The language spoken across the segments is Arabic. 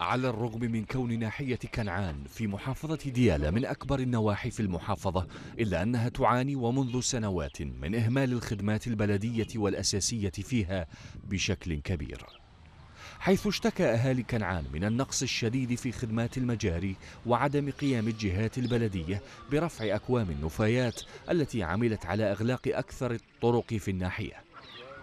على الرغم من كون ناحية كنعان في محافظة ديالى من أكبر النواحي في المحافظة إلا أنها تعاني ومنذ سنوات من إهمال الخدمات البلدية والأساسية فيها بشكل كبير حيث اشتكى أهالي كنعان من النقص الشديد في خدمات المجاري وعدم قيام الجهات البلدية برفع أكوام النفايات التي عملت على إغلاق أكثر الطرق في الناحية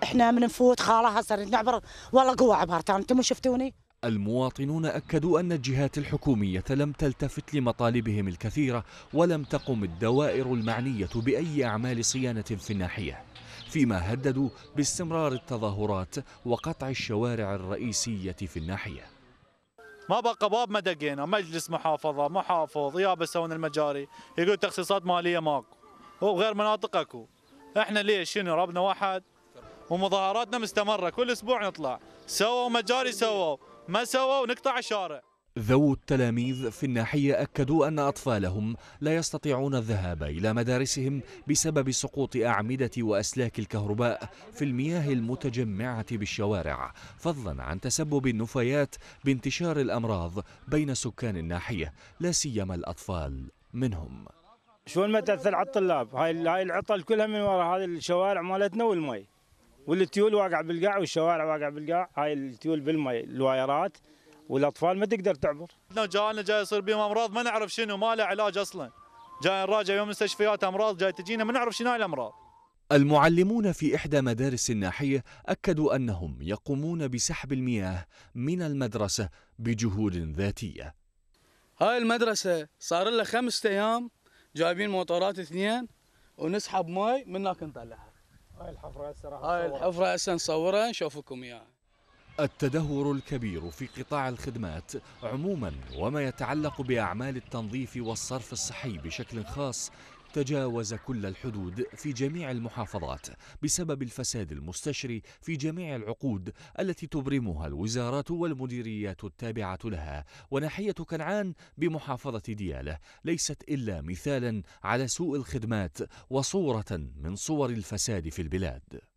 احنا من نفوت خلاص صرنا نعبر والله قوة عبرت انتم شفتوني المواطنون أكدوا أن الجهات الحكومية لم تلتفت لمطالبهم الكثيرة ولم تقم الدوائر المعنية بأي أعمال صيانة في الناحية فيما هددوا باستمرار التظاهرات وقطع الشوارع الرئيسية في الناحية ما بقى باب ما دقينا مجلس محافظة محافظ يابس بسون المجاري يقول تخصيصات مالية ماكو وغير مناطق اكو احنا ليش شنو ربنا واحد ومظاهراتنا مستمرة كل اسبوع نطلع سووا مجاري سووا ما سوا ونقطع الشارع ذو التلاميذ في الناحية أكدوا أن أطفالهم لا يستطيعون الذهاب إلى مدارسهم بسبب سقوط أعمدة وأسلاك الكهرباء في المياه المتجمعة بالشوارع فضلا عن تسبب النفايات بانتشار الأمراض بين سكان الناحية لا سيما الأطفال منهم شو ما تأثر على الطلاب هاي هاي العطل كلها من وراء هذه الشوارع مالتنا والمي والتيول واقع بالقاع والشوارع واقع بالقاع هاي التيول بالماء الوايرات والاطفال ما تقدر تعبر. جاءنا جاي يصير بهم امراض ما نعرف شنو ما له علاج اصلا. جاي نراجع يوم مستشفيات امراض جاي تجينا ما نعرف شنو هاي الامراض. المعلمون في إحدى مدارس الناحية أكدوا أنهم يقومون بسحب المياه من المدرسة بجهود ذاتية هاي المدرسة صار لها خمسة أيام جايبين موتورات اثنين ونسحب ماي من هناك نطلعها هاي الحفرة هسه هاي الحفرة هسه نصورها نشوفكم اياها يعني. التدهور الكبير في قطاع الخدمات عموما وما يتعلق باعمال التنظيف والصرف الصحي بشكل خاص تجاوز كل الحدود في جميع المحافظات بسبب الفساد المستشري في جميع العقود التي تبرمها الوزارات والمديريات التابعة لها وناحية كنعان بمحافظة ديالة ليست إلا مثالا على سوء الخدمات وصورة من صور الفساد في البلاد